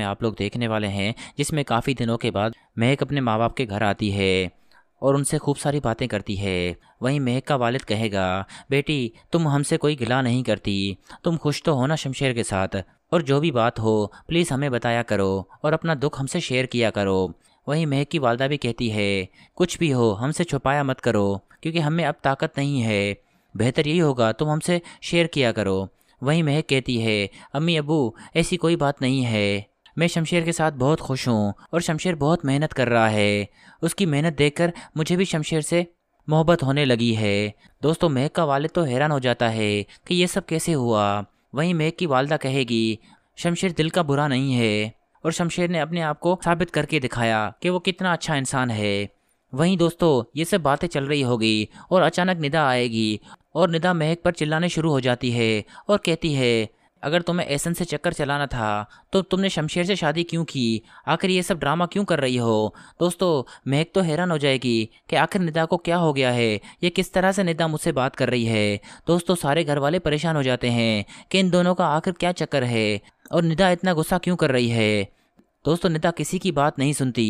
में आप लोग देखने वाले हैं जिसमें काफ़ी दिनों के बाद महक अपने माँ बाप के घर आती है और उनसे खूब सारी बातें करती है वहीं महक का वालिद कहेगा बेटी तुम हमसे कोई गिला नहीं करती तुम खुश तो हो ना शमशेर के साथ और जो भी बात हो प्लीज़ हमें बताया करो और अपना दुख हमसे शेयर किया करो वहीं महक की वालदा भी कहती है कुछ भी हो हमसे छुपाया मत करो क्योंकि हमें अब ताकत नहीं है बेहतर यही होगा तुम हमसे शेयर किया करो वहीं महक कहती है अम्मी अबू ऐसी कोई बात नहीं है मैं शमशेर के साथ बहुत खुश हूँ और शमशेर बहुत मेहनत कर रहा है उसकी मेहनत देखकर मुझे भी शमशेर से मोहब्बत होने लगी है दोस्तों महक का वालद तो हैरान हो जाता है कि यह सब कैसे हुआ वहीं महक की वालदा कहेगी शमशेर दिल का बुरा नहीं है और शमशेर ने अपने आप को साबित करके दिखाया कि वो कितना अच्छा इंसान है वहीं दोस्तों ये सब बातें चल रही होगी और अचानक निदा आएगी और निदा महक पर चिल्लाने शुरू हो जाती है और कहती है अगर तुम्हें एसन से चक्कर चलाना था तो तुमने शमशेर से शादी क्यों की आखिर ये सब ड्रामा क्यों कर रही हो दोस्तों महक तो हैरान हो जाएगी कि आखिर निदा को क्या हो गया है ये किस तरह से निदा मुझसे बात कर रही है दोस्तों सारे घर वाले परेशान हो जाते हैं कि इन दोनों का आखिर क्या चक्कर है और निदा इतना गुस्सा क्यों कर रही है दोस्तों निदा किसी की बात नहीं सुनती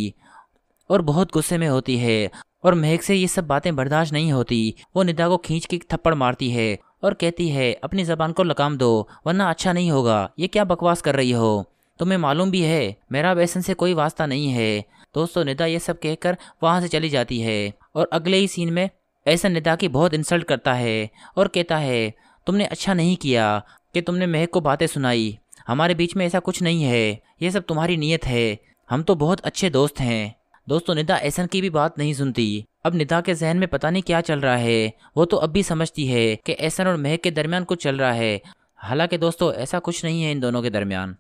और बहुत गुस्से में होती है और महक से ये सब बातें बर्दाश्त नहीं होती वो निदा को खींच के थप्पड़ मारती है और कहती है अपनी ज़बान को लगाम दो वरना अच्छा नहीं होगा ये क्या बकवास कर रही हो तुम्हें मालूम भी है मेरा वैसन से कोई वास्ता नहीं है दोस्तों निदा ये सब कहकर वहाँ से चली जाती है और अगले ही सीन में ऐसा निदा की बहुत इंसल्ट करता है और कहता है तुमने अच्छा नहीं किया कि तुमने महक को बातें सुनाई हमारे बीच में ऐसा कुछ नहीं है ये सब तुम्हारी नीयत है हम तो बहुत अच्छे दोस्त हैं दोस्तों निदा ऐसन की भी बात नहीं सुनती अब निधा के जहन में पता नहीं क्या चल रहा है वो तो अब भी समझती है कि एहसन और महक के दरमियान कुछ चल रहा है हालांकि दोस्तों ऐसा कुछ नहीं है इन दोनों के दरमियान